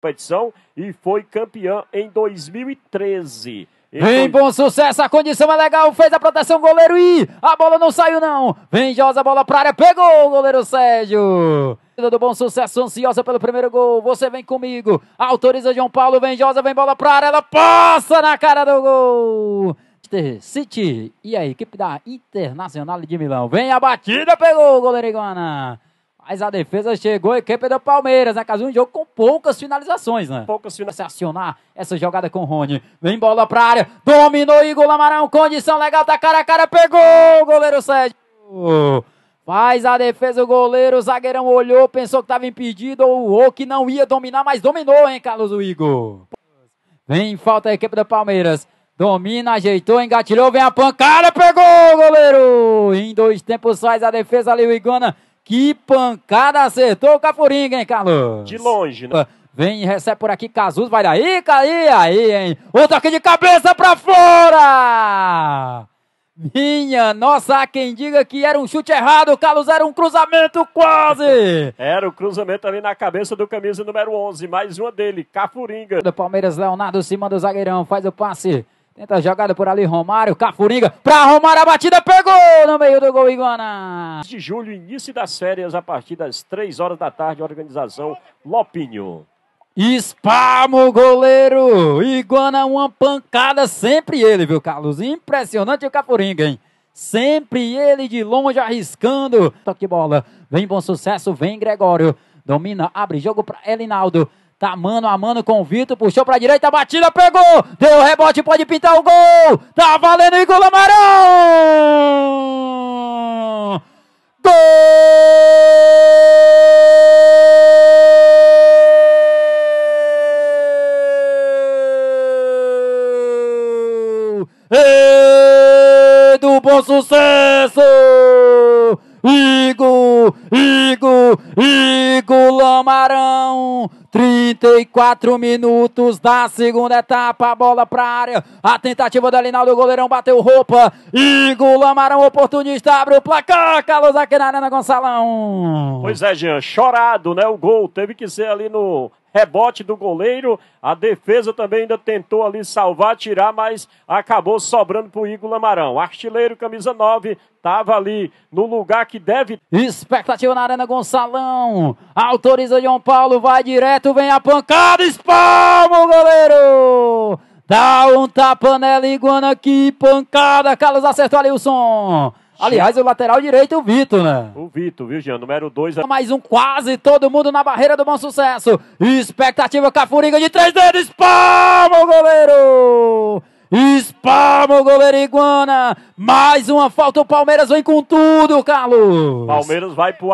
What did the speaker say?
competição e foi campeã em 2013. Então... Vem bom sucesso, a condição é legal, fez a proteção, goleiro e a bola não saiu não. Vem Josa, bola pra área, pegou o goleiro Sérgio. Do bom sucesso, ansiosa pelo primeiro gol, você vem comigo. Autoriza João Paulo, vem Josa, vem bola pra área, ela passa na cara do gol. City e a equipe da Internacional de Milão. Vem a batida, pegou o goleiro Iguana. Mas a defesa chegou e equipe do Palmeiras, né? Caso um jogo com poucas finalizações, né? Poucas finalizações. Acionar essa jogada com o Rony. Vem bola pra área. Dominou Igor Lamarão. Condição legal, tá cara a cara. Pegou o goleiro Sérgio. Faz a defesa o goleiro. O zagueirão olhou, pensou que tava impedido ou que não ia dominar, mas dominou, hein, Carlos Igor. Vem falta a equipe do Palmeiras. Domina, ajeitou, engatilhou, vem a pancada, pegou o goleiro! Em dois tempos faz a defesa ali o Igona. Que pancada acertou o Cafuringa, hein, Carlos? De longe, né? Vem recebe por aqui Cazuza, vai daí, cai aí, hein? Outro aqui de cabeça pra fora! Minha nossa, há quem diga que era um chute errado, Carlos, era um cruzamento quase! era o um cruzamento ali na cabeça do camisa número 11, mais uma dele, Cafuringa. Do Palmeiras, Leonardo, cima do zagueirão, faz o passe. Tenta a jogada por ali, Romário, Cafuringa, pra Romário, a batida pegou no meio do gol, Iguana. De julho, início das férias, a partir das 3 horas da tarde, organização Lopinho. Espalma o goleiro, Iguana, uma pancada, sempre ele, viu, Carlos? Impressionante o Cafuringa, hein? Sempre ele de longe arriscando. Toque bola, vem bom sucesso, vem Gregório. Domina, abre jogo para Elinaldo. Tá mano a mano com o Vitor, puxou pra direita, a batida, pegou! Deu rebote, pode pintar o gol! Tá valendo, Igor Amarão! Gol! E do bom sucesso! Igor, Igor, Igor Lamarão! 34 minutos da segunda etapa, bola para área. A tentativa do Linaldo, o goleirão bateu roupa. Igor Amarão, oportunista, abre o placar. Carlos aqui na Arena Gonçalão. Pois é, Jean, chorado, né? O gol teve que ser ali no rebote do goleiro. A defesa também ainda tentou ali salvar, tirar, mas acabou sobrando para Igor Lamarão. Artilheiro, camisa 9, estava ali no lugar que deve. Expectativa na Arena Gonçalão. Autoriza João Paulo, vai direto. Neto vem a pancada, espalma o goleiro! Dá um tapa nela, iguana, que pancada! Carlos acertou ali o som! Aliás, o lateral direito, o Vitor, né? O Vitor, viu, Jean? Número 2. Mais um quase, todo mundo na barreira do bom sucesso. Expectativa, Cafuriga de três dedos. Espalma o goleiro! Espalma o goleiro Iguana. Mais uma falta, o Palmeiras vem com tudo, Carlos. Palmeiras vai pro...